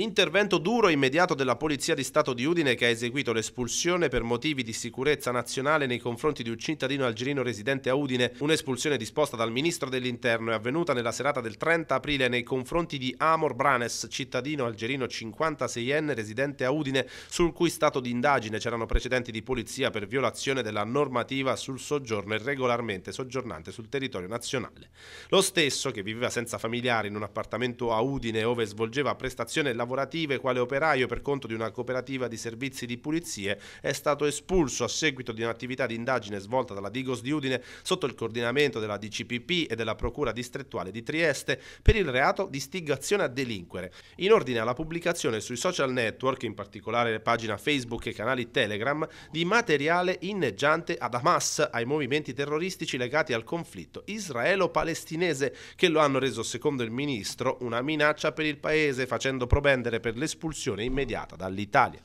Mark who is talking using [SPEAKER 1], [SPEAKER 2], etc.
[SPEAKER 1] Intervento duro e immediato della Polizia di Stato di Udine che ha eseguito l'espulsione per motivi di sicurezza nazionale nei confronti di un cittadino algerino residente a Udine. Un'espulsione disposta dal Ministro dell'Interno è avvenuta nella serata del 30 aprile nei confronti di Amor Branes, cittadino algerino 56enne residente a Udine, sul cui stato di indagine c'erano precedenti di polizia per violazione della normativa sul soggiorno irregolarmente soggiornante sul territorio nazionale. Lo stesso, che viveva senza familiari in un appartamento a Udine ove svolgeva prestazione lavorativa, lavorative quale operaio per conto di una cooperativa di servizi di pulizie, è stato espulso a seguito di un'attività di indagine svolta dalla Digos di Udine sotto il coordinamento della DCPP e della Procura distrettuale di Trieste per il reato di stigazione a delinquere. In ordine alla pubblicazione sui social network, in particolare le pagine Facebook e canali Telegram, di materiale inneggiante ad Hamas ai movimenti terroristici legati al conflitto israelo-palestinese che lo hanno reso, secondo il ministro, una minaccia per il paese, facendo probenza contendere per l'espulsione immediata dall'Italia.